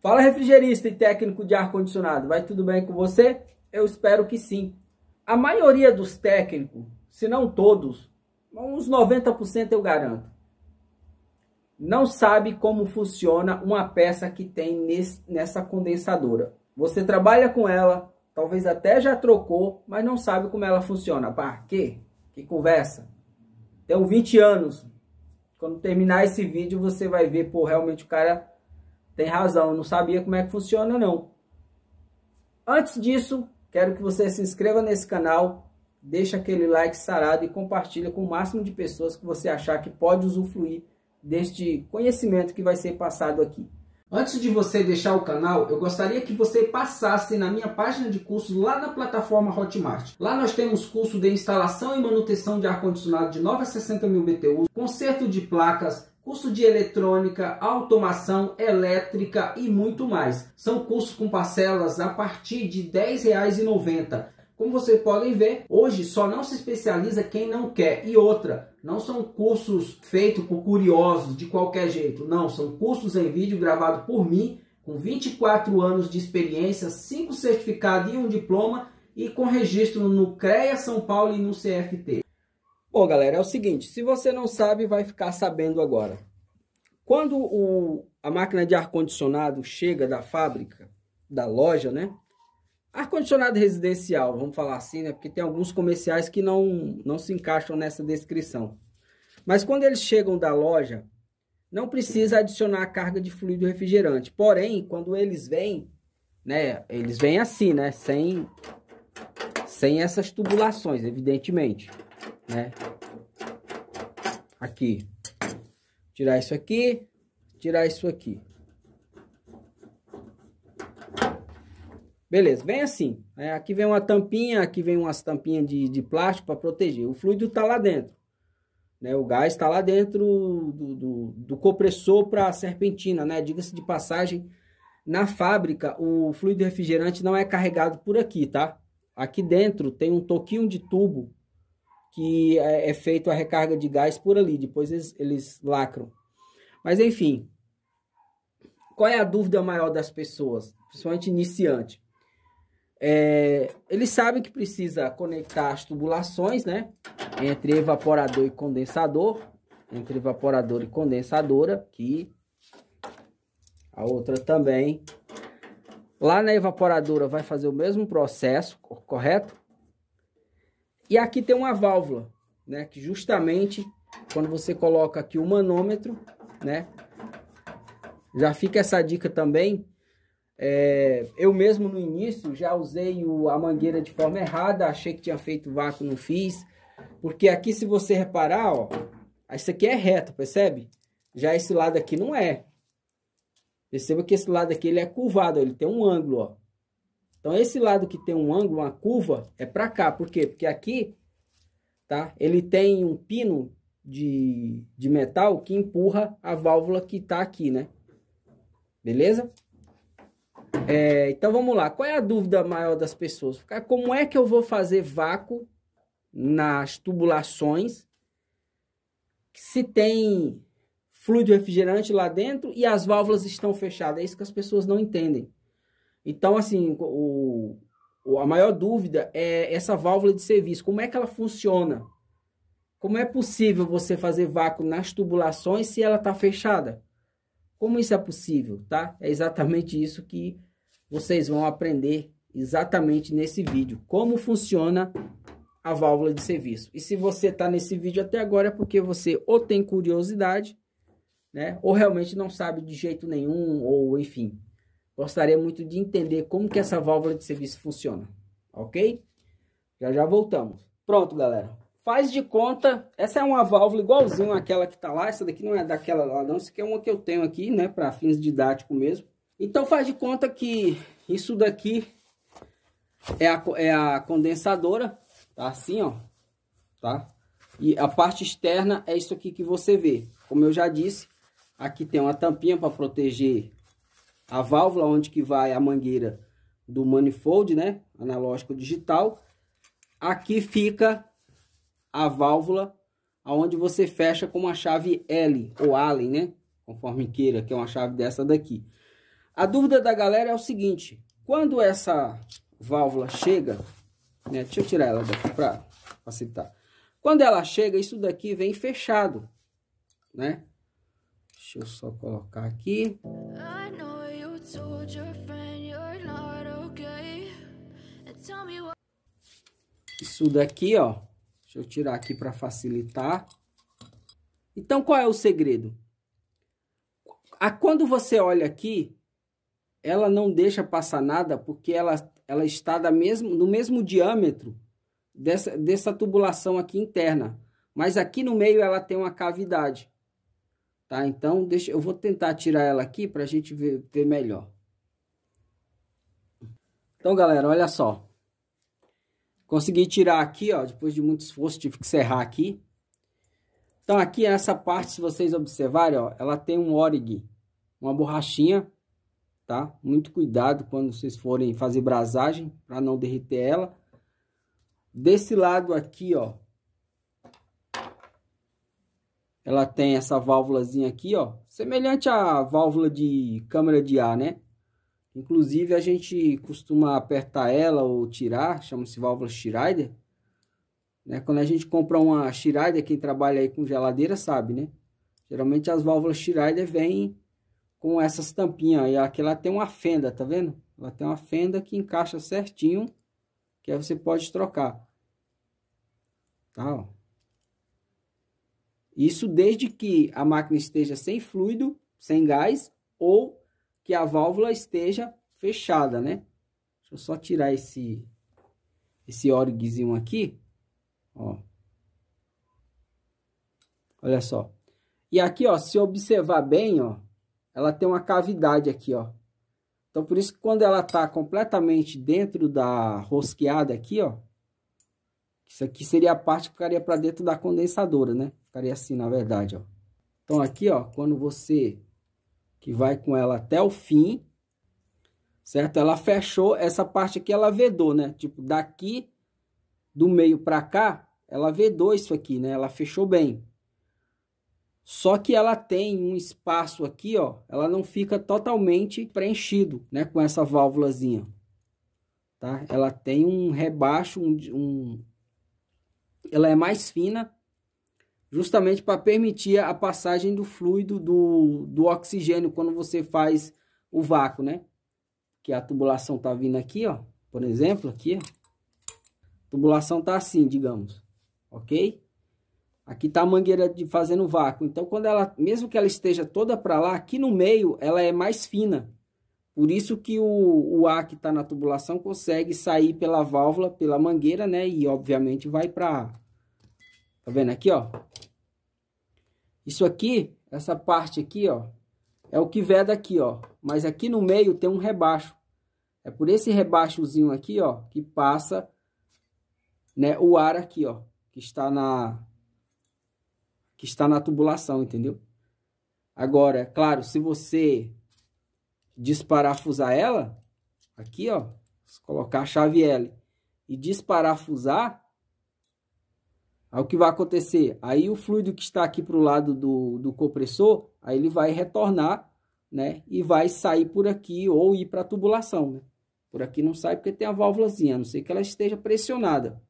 Fala refrigerista e técnico de ar-condicionado, vai tudo bem com você? Eu espero que sim. A maioria dos técnicos, se não todos, uns 90% eu garanto, não sabe como funciona uma peça que tem nesse, nessa condensadora. Você trabalha com ela, talvez até já trocou, mas não sabe como ela funciona. Para que? Que conversa. Tenho 20 anos. Quando terminar esse vídeo, você vai ver, pô, realmente o cara tem razão, eu não sabia como é que funciona não. Antes disso, quero que você se inscreva nesse canal, deixe aquele like sarado e compartilhe com o máximo de pessoas que você achar que pode usufruir deste conhecimento que vai ser passado aqui. Antes de você deixar o canal, eu gostaria que você passasse na minha página de cursos lá na plataforma Hotmart. Lá nós temos curso de instalação e manutenção de ar-condicionado de 9 a 60 mil BTUs, conserto de placas, curso de eletrônica, automação, elétrica e muito mais. São cursos com parcelas a partir de R$ 10,90. Como vocês podem ver, hoje só não se especializa quem não quer. E outra, não são cursos feitos por curiosos de qualquer jeito. Não, são cursos em vídeo gravado por mim, com 24 anos de experiência, 5 certificados e um diploma e com registro no CREA São Paulo e no CFT. Bom, galera, é o seguinte, se você não sabe, vai ficar sabendo agora. Quando o, a máquina de ar-condicionado chega da fábrica, da loja, né? Ar-condicionado residencial, vamos falar assim, né? Porque tem alguns comerciais que não, não se encaixam nessa descrição. Mas quando eles chegam da loja, não precisa adicionar a carga de fluido refrigerante. Porém, quando eles vêm, né? Eles vêm assim, né? Sem, sem essas tubulações, evidentemente né? Aqui. Tirar isso aqui, tirar isso aqui. Beleza, vem assim. é Aqui vem uma tampinha, aqui vem umas tampinhas de, de plástico para proteger. O fluido está lá dentro. Né? O gás está lá dentro do, do, do compressor para a serpentina. Né? Diga-se de passagem, na fábrica, o fluido refrigerante não é carregado por aqui, tá? Aqui dentro tem um toquinho de tubo que é, é, feito a recarga de gás por ali, depois eles, eles lacram. Mas enfim, qual é a dúvida maior das pessoas, principalmente iniciante? É, eles sabem que precisa conectar as tubulações, né? Entre evaporador e condensador. Entre evaporador e condensadora, aqui. A outra também. Lá na evaporadora vai fazer o mesmo processo, correto? E aqui tem uma válvula, né? Que justamente quando você coloca aqui o manômetro, né? Já fica essa dica também. É, eu mesmo no início já usei o, a mangueira de forma errada, achei que tinha feito vácuo, não fiz. Porque aqui, se você reparar, ó, isso aqui é reto, percebe? Já esse lado aqui não é. Perceba que esse lado aqui ele é curvado, ele tem um ângulo, ó. Então, esse lado que tem um ângulo, uma curva, é para cá. Por quê? Porque aqui, tá? Ele tem um pino de, de metal que empurra a válvula que está aqui, né? Beleza? É, então, vamos lá. Qual é a dúvida maior das pessoas? Como é que eu vou fazer vácuo nas tubulações se tem fluido refrigerante lá dentro e as válvulas estão fechadas? É isso que as pessoas não entendem. Então, assim, o, a maior dúvida é essa válvula de serviço. Como é que ela funciona? Como é possível você fazer vácuo nas tubulações se ela está fechada? Como isso é possível, tá? É exatamente isso que vocês vão aprender exatamente nesse vídeo. Como funciona a válvula de serviço. E se você está nesse vídeo até agora é porque você ou tem curiosidade, né? Ou realmente não sabe de jeito nenhum, ou enfim, Gostaria muito de entender como que essa válvula de serviço funciona, ok? Já já voltamos. Pronto, galera. Faz de conta, essa é uma válvula igualzinho àquela que tá lá, essa daqui não é daquela lá não, essa aqui é uma que eu tenho aqui, né, para fins didáticos mesmo. Então faz de conta que isso daqui é a, é a condensadora, tá assim, ó, tá? E a parte externa é isso aqui que você vê. Como eu já disse, aqui tem uma tampinha para proteger a válvula onde que vai a mangueira do manifold, né? Analógico digital. Aqui fica a válvula aonde você fecha com uma chave L ou Allen, né? Conforme queira, que é uma chave dessa daqui. A dúvida da galera é o seguinte, quando essa válvula chega, né? Deixa eu tirar ela daqui para facilitar. Quando ela chega, isso daqui vem fechado, né? Deixa eu só colocar aqui told your friend you're not okay. And tell me what... Isso daqui, ó. Deixa eu tirar aqui para facilitar. Então, qual é o segredo? A, quando você olha aqui, ela não deixa passar nada porque ela, ela está da mesmo, no mesmo diâmetro dessa, dessa tubulação aqui interna. Mas aqui no meio ela tem uma cavidade tá? Então, deixa, eu vou tentar tirar ela aqui para a gente ver, ver melhor. Então, galera, olha só. Consegui tirar aqui, ó, depois de muito esforço, tive que serrar aqui. Então, aqui essa parte, se vocês observarem, ó, ela tem um orig, uma borrachinha, tá? Muito cuidado quando vocês forem fazer brasagem, para não derreter ela. Desse lado aqui, ó, ela tem essa válvulazinha aqui, ó, semelhante à válvula de câmera de ar, né? Inclusive a gente costuma apertar ela ou tirar, chama-se válvula Schrider. Né? Quando a gente compra uma Schrider, quem trabalha aí com geladeira sabe, né? Geralmente as válvulas Schrider vêm com essas tampinhas. E aqui ela tem uma fenda, tá vendo? Ela tem uma fenda que encaixa certinho, que aí você pode trocar. Tá, ó. Isso desde que a máquina esteja sem fluido, sem gás ou que a válvula esteja fechada, né? Deixa eu só tirar esse esse orgzinho aqui, ó. Olha só. E aqui, ó, se observar bem, ó, ela tem uma cavidade aqui, ó. Então, por isso que quando ela tá completamente dentro da rosqueada aqui, ó, isso aqui seria a parte que ficaria para dentro da condensadora, né? Ficaria assim, na verdade, ó. Então aqui, ó, quando você que vai com ela até o fim, certo? Ela fechou essa parte aqui, ela vedou, né? Tipo, daqui do meio para cá, ela vedou isso aqui, né? Ela fechou bem. Só que ela tem um espaço aqui, ó, ela não fica totalmente preenchido, né, com essa válvulazinha, tá? Ela tem um rebaixo, um, um ela é mais fina, justamente para permitir a passagem do fluido do, do oxigênio quando você faz o vácuo, né? Que a tubulação tá vindo aqui, ó, por exemplo, aqui, ó. A tubulação tá assim, digamos, ok? Aqui tá a mangueira de fazendo vácuo. Então, quando ela, mesmo que ela esteja toda para lá, aqui no meio ela é mais fina. Por isso que o, o ar que está na tubulação consegue sair pela válvula, pela mangueira, né? E obviamente vai para... Tá vendo aqui, ó? Isso aqui, essa parte aqui, ó, é o que veda aqui, ó. Mas aqui no meio tem um rebaixo. É por esse rebaixozinho aqui, ó, que passa né, o ar aqui, ó, que está na que está na tubulação, entendeu? Agora, é claro, se você desparafusar ela, aqui, ó, colocar a chave L e desparafusar, aí o que vai acontecer? Aí o fluido que está aqui para o lado do, do compressor, aí ele vai retornar, né? E vai sair por aqui ou ir para a tubulação, né? Por aqui não sai porque tem a válvulazinha, a não sei que ela esteja pressionada.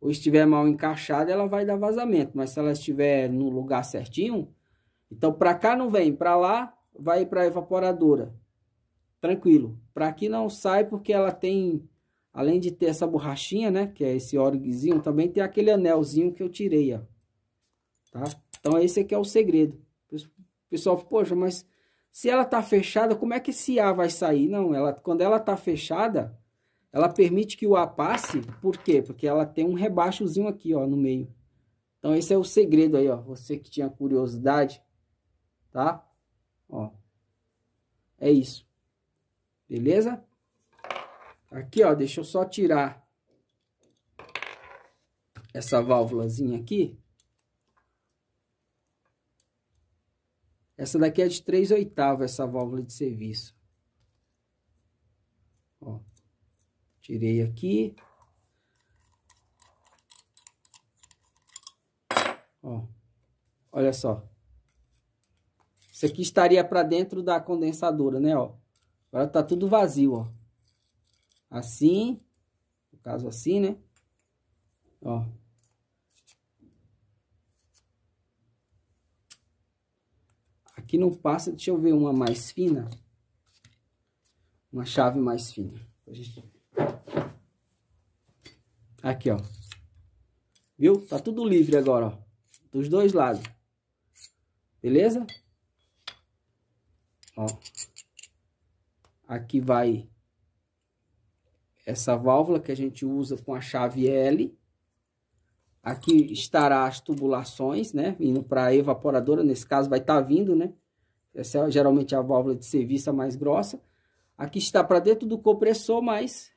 Ou estiver mal encaixada, ela vai dar vazamento, mas se ela estiver no lugar certinho, então para cá não vem, para lá vai para a evaporadora tranquilo. Para que não sai, porque ela tem, além de ter essa borrachinha, né? Que é esse orguezinho, também tem aquele anelzinho que eu tirei, ó. Tá? Então, esse aqui é o segredo. O pessoal poxa, mas se ela tá fechada, como é que esse A vai sair? Não, ela, quando ela tá fechada, ela permite que o A passe. Por quê? Porque ela tem um rebaixozinho aqui, ó, no meio. Então, esse é o segredo aí, ó. Você que tinha curiosidade, tá? Ó, é isso. Beleza? Aqui, ó, deixa eu só tirar essa válvulazinha aqui. Essa daqui é de 3 oitavos, essa válvula de serviço. Ó, tirei aqui. Ó, olha só. Isso aqui estaria para dentro da condensadora, né, ó. Agora tá tudo vazio, ó. Assim, no caso assim, né? Ó. Aqui não passa, deixa eu ver uma mais fina. Uma chave mais fina. Aqui, ó. Viu? Tá tudo livre agora, ó. Dos dois lados. Beleza? Ó. Aqui vai essa válvula que a gente usa com a chave L. Aqui estará as tubulações, né? Vindo para a evaporadora, nesse caso vai estar tá vindo, né? Essa é geralmente a válvula de serviço mais grossa. Aqui está para dentro do compressor, mas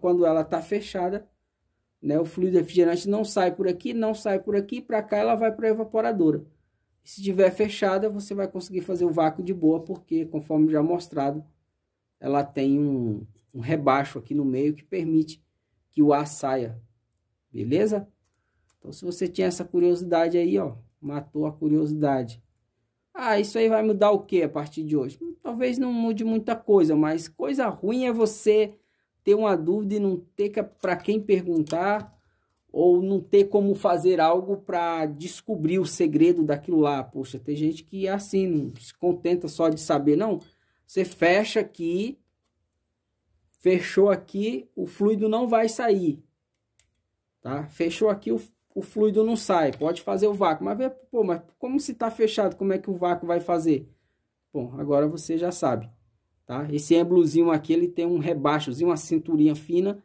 quando ela está fechada, né? O fluido refrigerante não sai por aqui, não sai por aqui, para cá ela vai para a evaporadora. Se estiver fechada, você vai conseguir fazer o vácuo de boa, porque conforme já mostrado, ela tem um, um rebaixo aqui no meio que permite que o ar saia, beleza? Então, se você tinha essa curiosidade aí, ó, matou a curiosidade. Ah, isso aí vai mudar o que a partir de hoje? Hum, talvez não mude muita coisa, mas coisa ruim é você ter uma dúvida e não ter que, para quem perguntar ou não ter como fazer algo para descobrir o segredo daquilo lá. Poxa, tem gente que é assim, não se contenta só de saber, não. Você fecha aqui, fechou aqui, o fluido não vai sair, tá? Fechou aqui, o, o fluido não sai, pode fazer o vácuo, mas, pô, mas como se está fechado, como é que o vácuo vai fazer? Bom, agora você já sabe, tá? Esse êmbolozinho aqui, ele tem um rebaixozinho, uma cinturinha fina,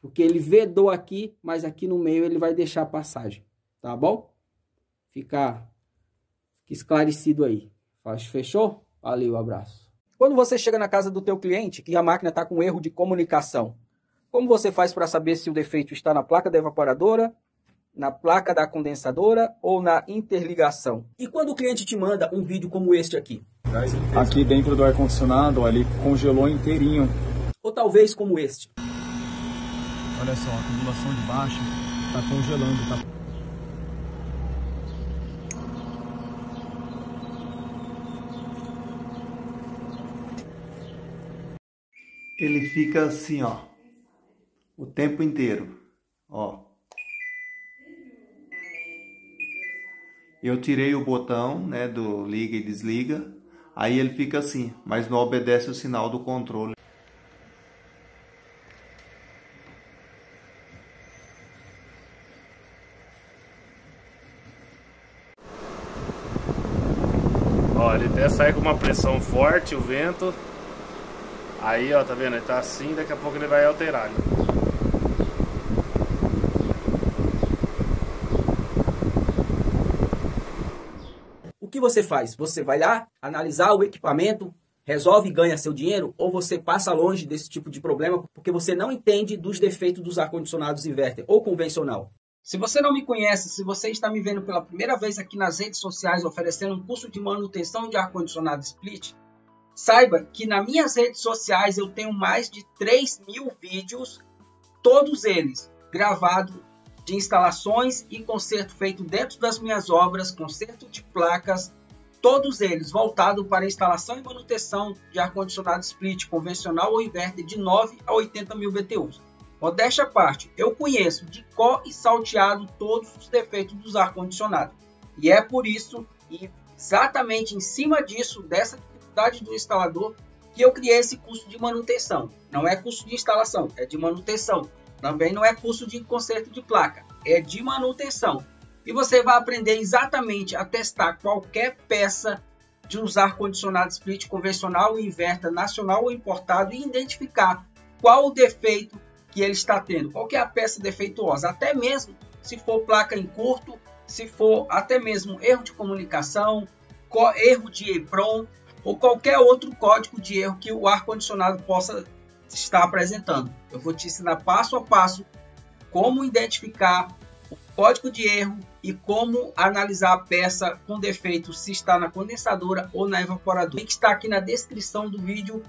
porque ele vedou aqui, mas aqui no meio ele vai deixar a passagem, tá bom? Fica esclarecido aí. Fechou? Valeu, abraço. Quando você chega na casa do teu cliente e a máquina está com erro de comunicação, como você faz para saber se o defeito está na placa da evaporadora, na placa da condensadora ou na interligação? E quando o cliente te manda um vídeo como este aqui? Aqui dentro do ar-condicionado, ali congelou inteirinho. Ou talvez como este. Olha só, a acumulação de baixo está congelando, tá ele fica assim, ó, o tempo inteiro, ó. Eu tirei o botão, né, do liga e desliga, aí ele fica assim, mas não obedece o sinal do controle. Ó, ele até sai com uma pressão forte, o vento, Aí, ó, tá vendo? Ele tá assim, daqui a pouco ele vai alterar. Né? O que você faz? Você vai lá, analisar o equipamento, resolve e ganha seu dinheiro, ou você passa longe desse tipo de problema porque você não entende dos defeitos dos ar-condicionados inverter ou convencional. Se você não me conhece, se você está me vendo pela primeira vez aqui nas redes sociais oferecendo um curso de manutenção de ar-condicionado split, Saiba que nas minhas redes sociais eu tenho mais de 3 mil vídeos, todos eles gravados de instalações e conserto feito dentro das minhas obras, conserto de placas, todos eles voltados para instalação e manutenção de ar-condicionado split convencional ou inverter de 9 a 80 mil BTUs. Modéstia à parte, eu conheço de có e salteado todos os defeitos dos ar-condicionados. E é por isso, e exatamente em cima disso, dessa capacidade do instalador que eu criei esse custo de manutenção. Não é custo de instalação, é de manutenção. Também não é custo de conserto de placa, é de manutenção. E você vai aprender exatamente a testar qualquer peça de usar condicionado split convencional inverter nacional ou importado e identificar qual o defeito que ele está tendo, qual é a peça defeituosa, até mesmo se for placa em curto, se for até mesmo erro de comunicação, erro de EPROM, ou qualquer outro código de erro que o ar-condicionado possa estar apresentando. Eu vou te ensinar passo a passo como identificar o código de erro e como analisar a peça com defeito se está na condensadora ou na evaporadora. O link está aqui na descrição do vídeo.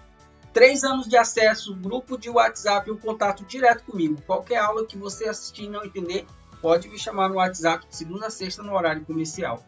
Três anos de acesso, grupo de WhatsApp e um contato direto comigo. Qualquer aula que você assistir e não entender, pode me chamar no WhatsApp de segunda a sexta no horário comercial.